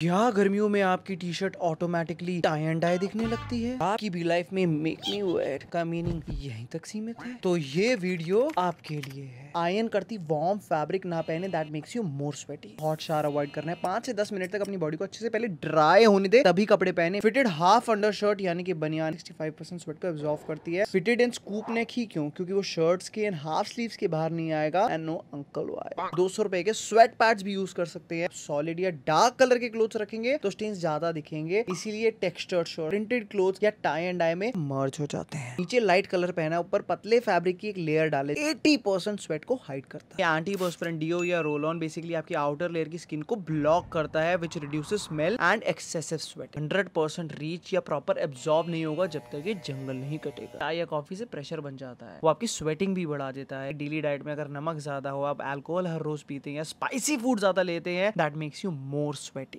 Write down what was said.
क्या गर्मियों में आपकी T shirt automatically tie and dye दिखने लगती है आपकी भी लाइफ में मेक मी वेयर का मीनिंग यहीं तक सीमित है तो ये वीडियो आपके लिए है आयन करती वार्म फैब्रिक ना पहने that makes you more sweaty hot शार अवॉइड करना है पांच से दस मिनट तक अपनी बॉडी को अच्छे से पहले ड्राई होने दे तभी कपड़े पहने फिटेड हाफ अंडर शर्ट यानी कि बनियान सिक्सटी फाइव परसेंट स्वेट को एब्जॉर्व करती है फिटेड एंड स्कूप नेक ही क्यों क्योंकि वो शर्ट के एंड हाफ स्लीव के बाहर नहीं आएगा एंड नो अंकल दो सौ रुपए के स्वेट पैड भी यूज कर सकते हैं सॉलिड या डार्क कलर के क्लोथ क्लोथ रखेंगे तो स्टेन्स ज्यादा दिखेंगे इसीलिए टेक्सचर्ड शर्ट प्रिंटेड क्लोथ या टाई एंड डाई में मर्ज हो जाते हैं नीचे लाइट कलर पहना ऊपर पतले फैब्रिक की एक लेयर डाले 80% स्वेट को हाइड करता है एंटी पर्सपेरेंट डीओ या रोल ऑन बेसिकली आपकी आउटर लेयर की स्किन को ब्लॉक करता है which reduce smell and excessive sweat hundred percent reach या प्रॉपर एब्जॉर्ब नहीं होगा जब तक ये जंगल नहीं कटेगा चाय या कॉफी से प्रेशर बन जाता है वो आपकी स्वेटिंग भी बढ़ा देता है डेली डाइट में अगर नमक ज्यादा हो आप एल्कोहल हर रोज पीते हैं स्पाइसी फूड ज्यादा लेते हैं that makes you more sweating